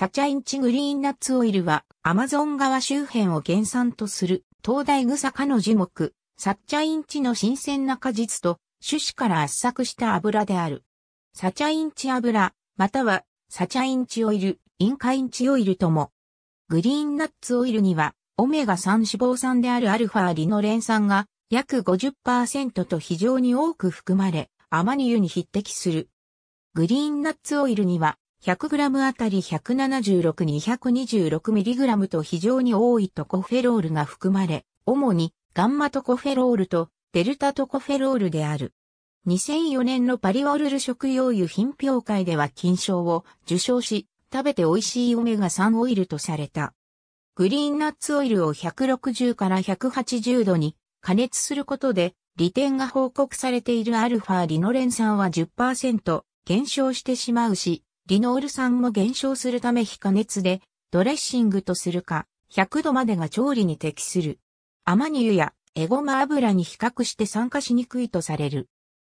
サチャインチグリーンナッツオイルはアマゾン川周辺を原産とする東大草科の樹木、サッチャインチの新鮮な果実と種子から圧搾した油である。サチャインチ油、またはサチャインチオイル、インカインチオイルとも。グリーンナッツオイルにはオメガ3脂肪酸であるアルファリノレン酸が約50%と非常に多く含まれ、アマニ油に匹敵する。グリーンナッツオイルには 100g あたり 176-226mg と非常に多いトコフェロールが含まれ、主にガンマトコフェロールとデルタトコフェロールである。2004年のパリオルル食用油品評会では金賞を受賞し、食べて美味しいオメガ3オイルとされた。グリーンナッツオイルを160から180度に加熱することで、利点が報告されているアルファリノレン酸は10%減少してしまうし、リノール酸も減少するため非加熱でドレッシングとするか100度までが調理に適する。アマニ油やエゴマ油に比較して酸化しにくいとされる。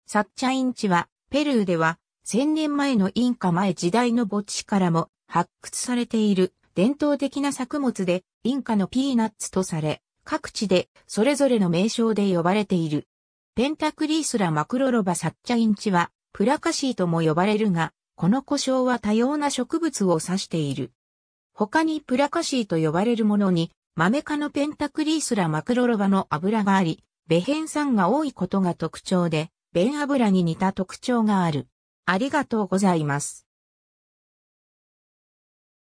サッチャインチはペルーでは1000年前のインカ前時代の墓地からも発掘されている伝統的な作物でインカのピーナッツとされ、各地でそれぞれの名称で呼ばれている。ペンタクリースラマクロロバサッチャインチはプラカシーとも呼ばれるが、この故障は多様な植物を指している。他にプラカシーと呼ばれるものに、マメ科のペンタクリースラマクロロバの油があり、ベヘン酸が多いことが特徴で、ベン油に似た特徴がある。ありがとうございます。